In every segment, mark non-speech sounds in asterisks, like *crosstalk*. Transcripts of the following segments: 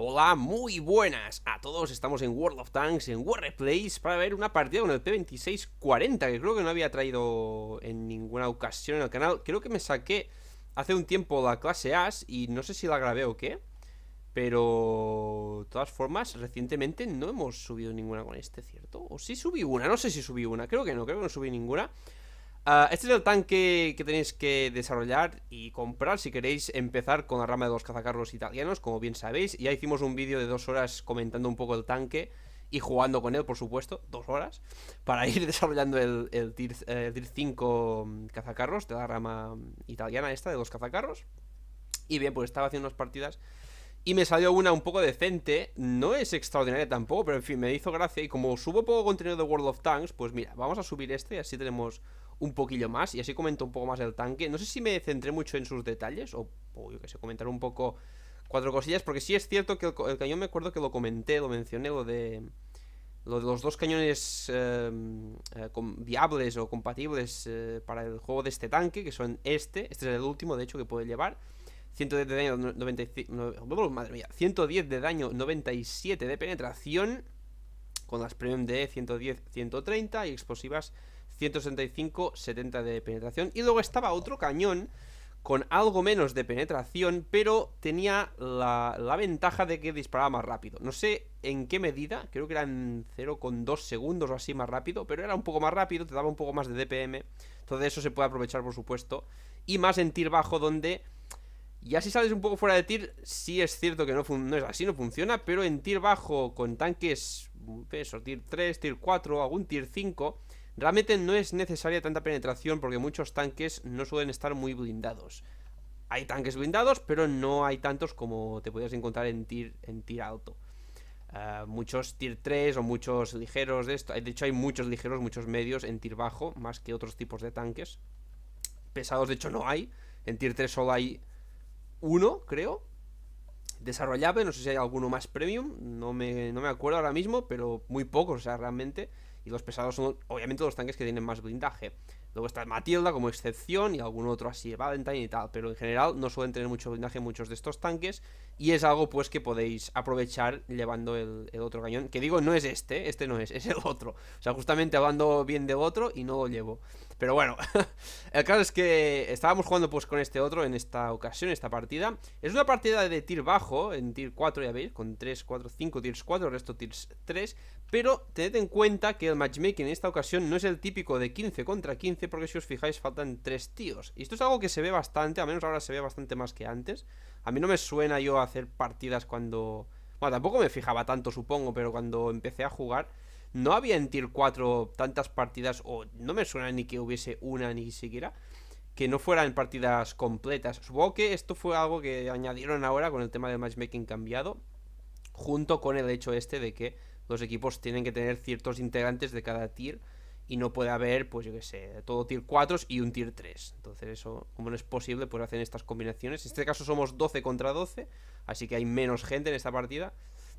Hola, muy buenas a todos, estamos en World of Tanks, en Replays, para ver una partida con el P2640 Que creo que no había traído en ninguna ocasión en el canal Creo que me saqué hace un tiempo la clase As y no sé si la grabé o qué Pero... de todas formas, recientemente no hemos subido ninguna con este, ¿cierto? O sí subí una, no sé si subí una, creo que no, creo que no subí ninguna Ah, este es el tanque que tenéis que desarrollar y comprar si queréis empezar con la rama de los cazacarros italianos, como bien sabéis. Ya hicimos un vídeo de dos horas comentando un poco el tanque y jugando con él, por supuesto, dos horas, para ir *laughs* desarrollando el, el tier 5 eh, mm, cazacarros de la rama mm, italiana esta de los cazacarros. Y bien, pues estaba haciendo unas partidas y me salió una un poco decente. No es extraordinaria tampoco, pero en fin, me hizo gracia. Y como subo poco contenido de World of Tanks, pues mira, vamos a subir este y así tenemos un poquillo más y así comento un poco más del tanque. No sé si me centré mucho en sus detalles o, yo que sé, comentar un poco cuatro cosillas, porque sí es cierto que el, cañón me acuerdo que lo comenté, lo mencioné, lo de, los dos cañones em, eh, viables o compatibles eh, para el juego de este tanque, que son este, este es el último de hecho que puede llevar. de daño, 110 de daño, 97 de penetración, con las premium de 110, 130 y explosivas 165, 70 de penetración. Y luego estaba otro cañón con algo menos de penetración, pero tenía la, ventaja de que disparaba más rápido. No sé en qué medida, creo que eran 0,2 segundos o así más rápido, pero era un poco más rápido, te daba un poco más de DPM. Todo eso se puede aprovechar, por supuesto. Y más en tir bajo, donde ya si sales un poco fuera de tir, sí es cierto que no, no es así, no funciona, pero en tir bajo con tanques, eso, tir 3, tir 4, algún tir 5 Realmente no es necesaria tanta penetración porque muchos tanques no suelen estar muy blindados. Hay tanques blindados, pero no hay tantos como te podías encontrar en tier en alto. Ah, muchos tier 3 o muchos ligeros de esto. De hecho, hay muchos ligeros, muchos medios en tier bajo, más que otros tipos de tanques. Pesados, de hecho, no hay. En tier 3 solo hay uno, creo. Desarrollable, no sé si hay alguno más premium. No me, no me acuerdo ahora mismo, pero muy pocos, o sea, realmente. Y los pesados son obviamente los tanques que tienen más blindaje. Luego está Matilda como excepción y algún otro así, Valentine y tal, pero en general no suelen tener mucho blindaje muchos de estos tanques y es algo pues que podéis aprovechar llevando el, otro cañón, que digo no es este, ¿eh? este no es, es el otro, o sea justamente hablando bien de otro y no lo llevo, pero bueno, *laughs* el caso es que estábamos jugando pues con este otro en esta ocasión, esta partida, es una partida de tir bajo, en tir 4 ya veis, con 3, 4, 5 tier 4, el resto tier 3, pero tened en cuenta que el matchmaking en esta ocasión no es el típico de 15 contra 15, porque si os fijáis faltan tres tíos. Y esto es algo que se ve bastante, a menos ahora se ve bastante más que antes. A mí no me suena yo hacer partidas cuando... Bueno, tampoco me fijaba tanto supongo, pero cuando empecé a jugar no había en Tier 4 tantas partidas, o no me suena ni que hubiese una ni siquiera, que no fueran partidas completas. Supongo que esto fue algo que añadieron ahora con el tema del matchmaking cambiado, junto con el hecho este de que los equipos tienen que tener ciertos integrantes de cada tier y no puede haber, pues yo qué sé, todo tier 4 y un tier 3. Entonces eso, como no es posible, pues hacen estas combinaciones. En este caso somos 12 contra 12, así que hay menos gente en esta partida.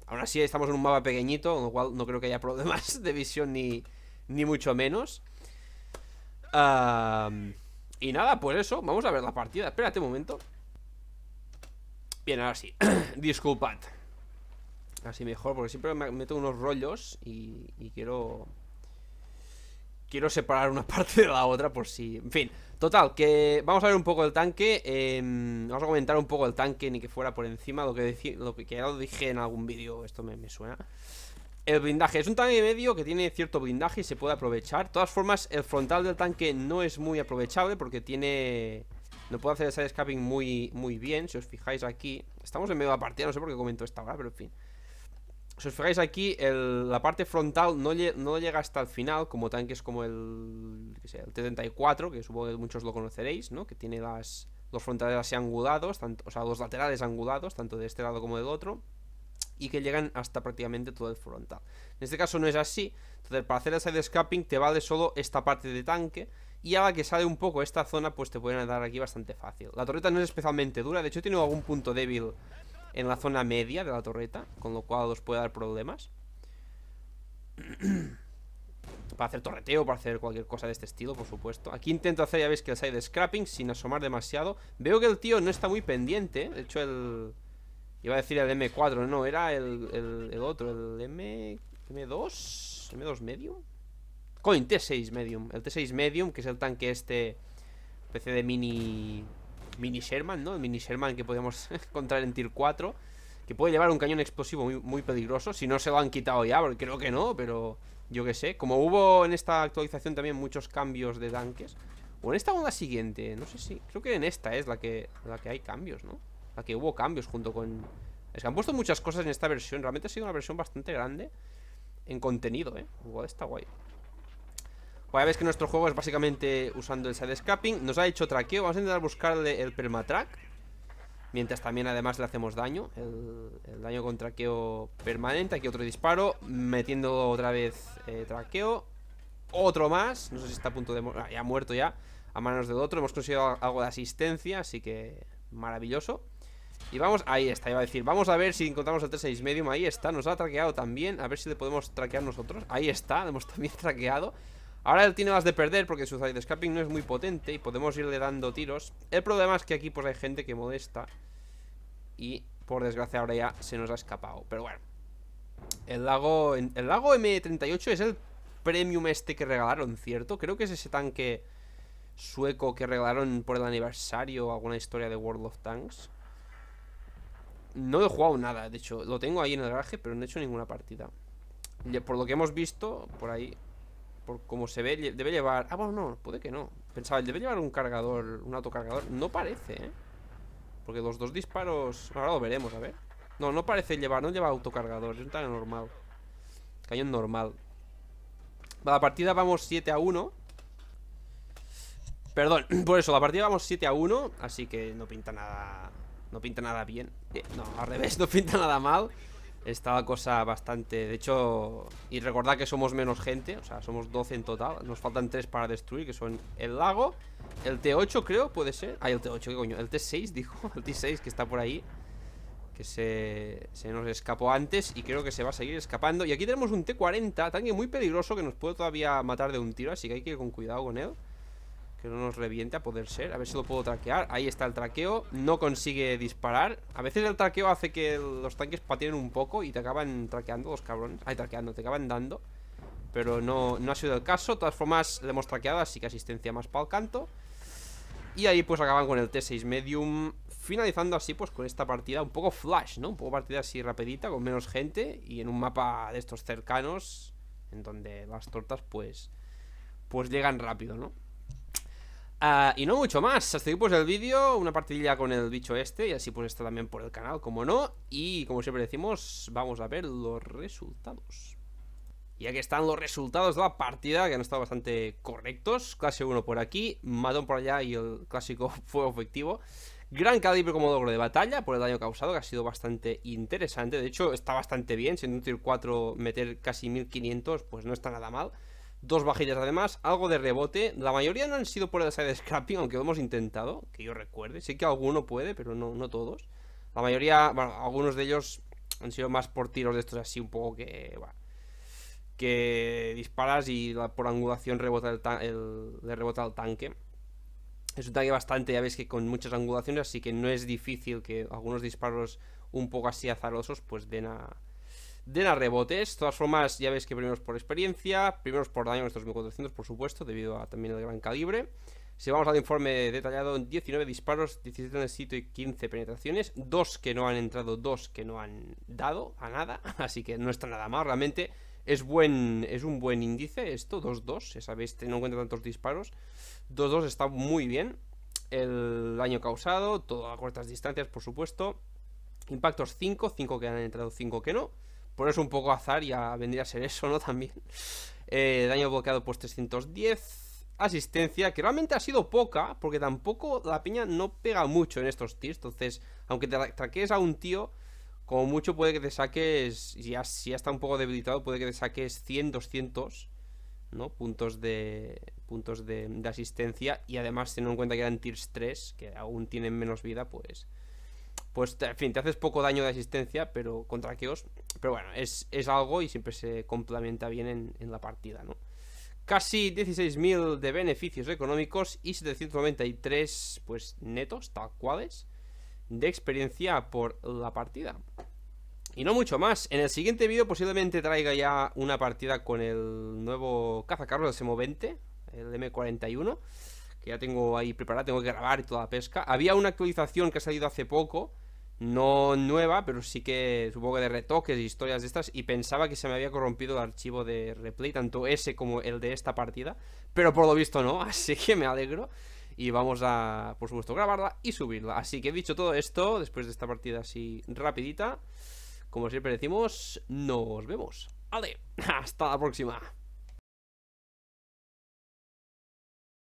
Aún así estamos en un mapa pequeñito, con lo cual no creo que haya *laughs* problemas de visión ni, ni mucho menos. y nada, pues eso, vamos a ver la partida. Espérate un momento. Bien, ahora sí. *clears throat* Disculpad. Así mejor, porque siempre me meto unos rollos y quiero quiero separar una *laughs* parte de la otra por si... En fin, total, que vamos a ver un poco el tanque. Em, vamos a comentar un poco el tanque, ni que fuera por encima, lo que, lo que, ya lo dije en algún vídeo, esto me, suena. El blindaje, es un tanque medio que tiene cierto blindaje y se puede aprovechar. De todas formas, el frontal del tanque no es muy aprovechable porque tiene... No puedo hacer el side muy, muy bien, si os fijáis aquí. Estamos en medio de la partida, no sé por qué comento esta hora, pero en fin si os fijáis aquí, el, la parte frontal no, llega hasta el final, como tanques como el, el T-34, que supongo que muchos lo conoceréis, ¿no? Que tiene las, los frontales así angulados, o sea, los laterales angulados, tanto de este lado como del otro, y que llegan hasta prácticamente todo el frontal. En este caso no es así, entonces para hacer el side-scapping te vale solo esta parte de tanque, y ahora que sale un poco esta zona, pues te pueden dar aquí bastante fácil. La torreta no es especialmente dura, de hecho tiene algún punto débil en la zona media de la torreta, con lo cual os puede dar problemas. *clears throat* para hacer torreteo, para hacer cualquier cosa de este estilo, por supuesto. Aquí intento hacer, ya veis, que el side scrapping sin asomar demasiado. Veo que el tío no está muy pendiente. De hecho, el... Iba a decir el M4, no, era el, el, otro, el M... M2... M2 medium. Coin, T6 medium. El T6 medium, que es el tanque este... PC de mini mini Sherman, ¿no? El mini Sherman que podíamos *laughs* encontrar en Tier 4. Que puede llevar un cañón explosivo muy, peligroso. Si no se lo han quitado ya, porque creo que no, pero yo qué sé. Como hubo en esta actualización también muchos cambios de tanques. O en esta o la siguiente, no sé si. Creo que en esta es la que, la que hay cambios, ¿no? La que hubo cambios junto con. Es que han puesto muchas cosas en esta versión. Realmente ha sido una versión bastante grande en contenido, ¿eh? está guay ya veis que nuestro juego es básicamente usando el scapping. Nos ha hecho traqueo, vamos a intentar buscarle el permatrack Mientras también además le hacemos daño El, daño con traqueo permanente Aquí otro disparo Metiendo otra vez eh, traqueo Otro más No sé si está a punto de... Ah, ya ha muerto ya A manos del otro Hemos conseguido algo de asistencia Así que... Maravilloso y vamos, ahí está, iba a decir Vamos a ver si encontramos el 36 medium Ahí está, nos ha traqueado también A ver si le podemos traquear nosotros Ahí está, hemos también *laughs* traqueado Ahora él tiene más de perder porque su side scaping no es muy potente y podemos irle dando tiros. El problema es que aquí pues hay gente que modesta y por desgracia ahora ya se nos ha escapado. Pero bueno, el lago, el lago M38 es el premium este que regalaron, ¿cierto? Creo que es ese tanque sueco que regalaron por el aniversario o alguna historia de World of Tanks. No he jugado nada, de hecho, lo tengo ahí en el garaje, pero no he hecho ninguna partida. Por lo que hemos visto, por ahí como se ve, debe llevar... Ah, bueno, no, puede que no. Pensaba, debe llevar un cargador, un autocargador. No parece, ¿eh? Porque los dos disparos... Ahora lo veremos, a ver. No, no parece llevar, no lleva autocargador. Es un tan normal. Cañón normal. A la partida vamos 7 a 1. Perdón, *clears throat* por eso, la partida vamos 7 a 1. Así que no pinta nada... No pinta nada bien. Eh, no, al revés, *laughs* no pinta nada mal. Esta cosa bastante. De hecho, y recordad que somos menos gente, o sea, somos 12 en total. Nos faltan 3 para destruir, que son el lago, el T8, creo, puede ser. Ah, el T8, qué coño, el T6, *laughs* dijo, el T6 que está por ahí. Que se, se nos escapó antes y creo que se va a seguir escapando. Y aquí tenemos un T40, tanque muy peligroso que nos puede todavía matar de un tiro, así que hay que ir con cuidado con él. Que no nos reviente a poder ser A ver si lo puedo traquear Ahí está el traqueo No consigue disparar A veces el traqueo hace que los tanques patinen un poco Y te acaban traqueando los cabrones Ay, traqueando, te acaban dando Pero no, no ha sido el caso De todas formas, le hemos traqueado Así que asistencia más para el canto y ahí pues acaban con el T6 Medium Finalizando así pues con esta partida un poco flash, ¿no? Un poco partida así rapidita con menos gente Y en un mapa de estos cercanos En donde las tortas pues Pues llegan rápido, ¿no? Ah, y no mucho más, hasta aquí pues el vídeo, una partidilla con el bicho este y así pues está también por el canal, como no. Y como siempre decimos, vamos a ver los resultados. Y aquí están los resultados de la partida, que han estado bastante correctos. Clase 1 por aquí, matón por allá y el clásico *laughs* fuego efectivo. Gran calibre como logro de batalla por el daño causado, que ha sido bastante interesante. De hecho, está bastante bien, siendo un tier 4 meter casi 1500, pues no está nada mal dos vajillas además, algo de rebote. La mayoría no han sido por el side scrapping, aunque lo hemos intentado, que yo recuerde. Sé que alguno puede, pero no, no todos. La mayoría, bueno, algunos de ellos han sido más por tiros de estos así un poco que... que disparas y por angulación rebota el, le rebota el tanque. Es un tanque bastante, ya veis que con muchas angulaciones, así que no es difícil que algunos disparos un poco así azarosos pues den a, de rebotes. De todas formas, ya veis que es por experiencia, primeros por daño en estos 1400, por supuesto, debido a también al gran calibre. Si vamos al informe detallado, 19 disparos, 17 en el sitio y 15 penetraciones, dos que no han entrado, dos que no han dado a nada, *laughs* así que no está nada mal, realmente es buen es un buen índice esto, 2-2, ya sabéis, no en tantos disparos, 2-2 está muy bien, el daño causado, todo a cortas distancias, por supuesto, impactos 5, 5 que han entrado, 5 que no, es un poco azar y vendría a ser eso, ¿no? *laughs* También. Eh, daño bloqueado pues 310. Asistencia, que realmente ha sido poca, porque tampoco la piña no pega mucho en estos tiers, Entonces, aunque te traques a un tío, como mucho puede que te saques, ya, si ya está un poco debilitado, puede que te saques 100, 200, ¿no? Puntos de puntos de, asistencia. Y además, teniendo en cuenta que eran tiers 3, que aún tienen menos vida, pues pues en fin, te haces poco daño de asistencia, pero contra Keos. Pero bueno, es, es, algo y siempre se complementa bien en, la partida, ¿no? Casi 16.000 de beneficios económicos y 793 pues netos, tal cuales, de experiencia por la partida. Y no mucho más. En el siguiente vídeo posiblemente traiga ya una partida con el nuevo cazacarro, del Semo 20, el M41 que ya tengo ahí preparada, tengo que grabar y toda la pesca. Había una actualización que ha salido hace poco, no nueva, pero sí que supongo que de retoques y historias de estas, y pensaba que se me había corrompido el archivo de replay, tanto ese como el de esta partida, pero por lo visto no, *laughs* así que me alegro. Y vamos a, por supuesto, grabarla y subirla. Así que dicho todo esto, después de esta partida así rapidita, como siempre decimos, nos vemos. Vale, *laughs* hasta la próxima.